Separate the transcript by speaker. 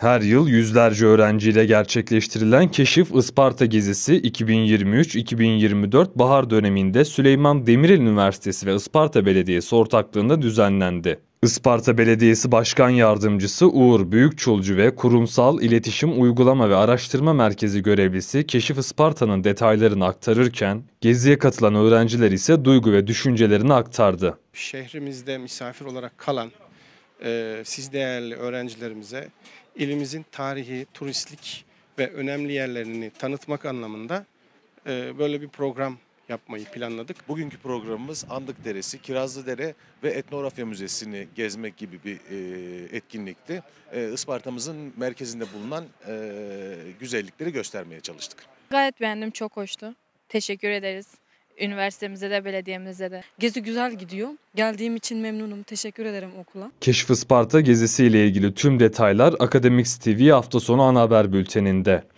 Speaker 1: Her yıl yüzlerce öğrenciyle gerçekleştirilen Keşif Isparta gezisi 2023-2024 bahar döneminde Süleyman Demirel Üniversitesi ve Isparta Belediyesi ortaklığında düzenlendi. Isparta Belediyesi Başkan Yardımcısı Uğur Büyükçulcu ve Kurumsal İletişim Uygulama ve Araştırma Merkezi görevlisi Keşif Isparta'nın detaylarını aktarırken, geziye katılan öğrenciler ise duygu ve düşüncelerini aktardı.
Speaker 2: Şehrimizde misafir olarak kalan e, siz değerli öğrencilerimize ilimizin tarihi, turistlik ve önemli yerlerini tanıtmak anlamında e, böyle bir program yapmayı planladık. Bugünkü
Speaker 3: programımız Andık Deresi, Kirazlıdere ve Etnografya Müzesi'ni gezmek gibi bir e, etkinlikti. E, Isparta'mızın merkezinde bulunan e, güzellikleri göstermeye
Speaker 4: çalıştık. Gayet beğendim, çok hoştu. Teşekkür ederiz üniversitemize de belediyemize de. Gezi güzel gidiyor. Geldiğim için memnunum. Teşekkür ederim okula.
Speaker 1: Keşif Isparta gezisiyle ilgili tüm detaylar Akademik TV hafta sonu ana haber bülteninde.